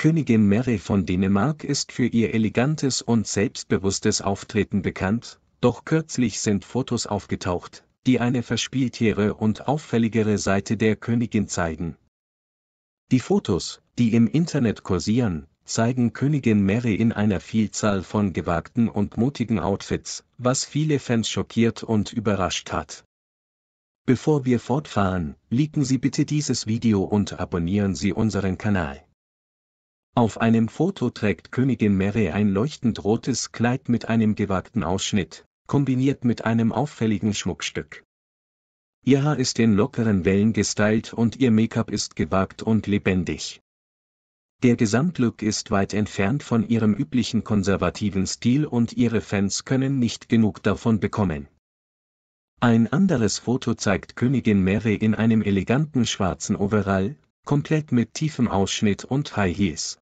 Königin Mary von Dänemark ist für ihr elegantes und selbstbewusstes Auftreten bekannt, doch kürzlich sind Fotos aufgetaucht, die eine verspieltere und auffälligere Seite der Königin zeigen. Die Fotos, die im Internet kursieren, zeigen Königin Mary in einer Vielzahl von gewagten und mutigen Outfits, was viele Fans schockiert und überrascht hat. Bevor wir fortfahren, liken Sie bitte dieses Video und abonnieren Sie unseren Kanal. Auf einem Foto trägt Königin Mary ein leuchtend rotes Kleid mit einem gewagten Ausschnitt, kombiniert mit einem auffälligen Schmuckstück. Ihr Haar ist in lockeren Wellen gestylt und ihr Make-up ist gewagt und lebendig. Der Gesamtlook ist weit entfernt von ihrem üblichen konservativen Stil und ihre Fans können nicht genug davon bekommen. Ein anderes Foto zeigt Königin Mary in einem eleganten schwarzen Overall, komplett mit tiefem Ausschnitt und High Heels.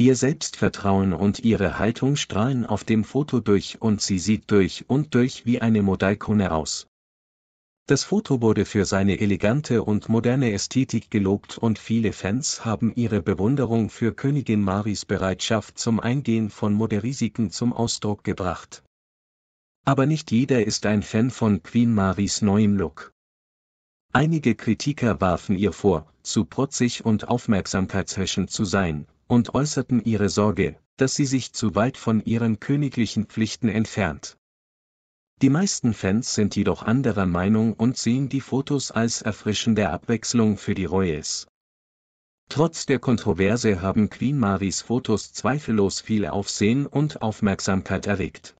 Ihr Selbstvertrauen und ihre Haltung strahlen auf dem Foto durch und sie sieht durch und durch wie eine Modalkone aus. Das Foto wurde für seine elegante und moderne Ästhetik gelobt und viele Fans haben ihre Bewunderung für Königin Maris Bereitschaft zum Eingehen von Moderisiken zum Ausdruck gebracht. Aber nicht jeder ist ein Fan von Queen Maris neuem Look. Einige Kritiker warfen ihr vor, zu protzig und aufmerksamkeitshöschend zu sein, und äußerten ihre Sorge, dass sie sich zu weit von ihren königlichen Pflichten entfernt. Die meisten Fans sind jedoch anderer Meinung und sehen die Fotos als erfrischende Abwechslung für die Royals. Trotz der Kontroverse haben Queen Marys Fotos zweifellos viel Aufsehen und Aufmerksamkeit erregt.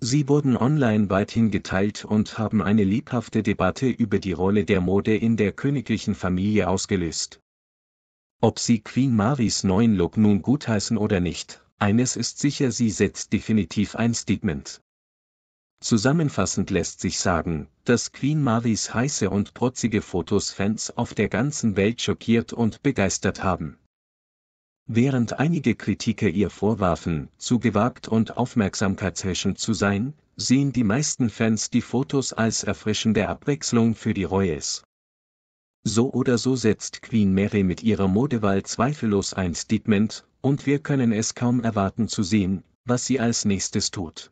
Sie wurden online weithin geteilt und haben eine lebhafte Debatte über die Rolle der Mode in der königlichen Familie ausgelöst. Ob sie Queen Marys neuen Look nun gutheißen oder nicht, eines ist sicher, sie setzt definitiv ein Statement. Zusammenfassend lässt sich sagen, dass Queen Marys heiße und protzige Fotos Fans auf der ganzen Welt schockiert und begeistert haben. Während einige Kritiker ihr vorwarfen, zu gewagt und aufmerksamkeitshäschend zu sein, sehen die meisten Fans die Fotos als erfrischende Abwechslung für die Royals. So oder so setzt Queen Mary mit ihrer Modewahl zweifellos ein Statement, und wir können es kaum erwarten zu sehen, was sie als nächstes tut.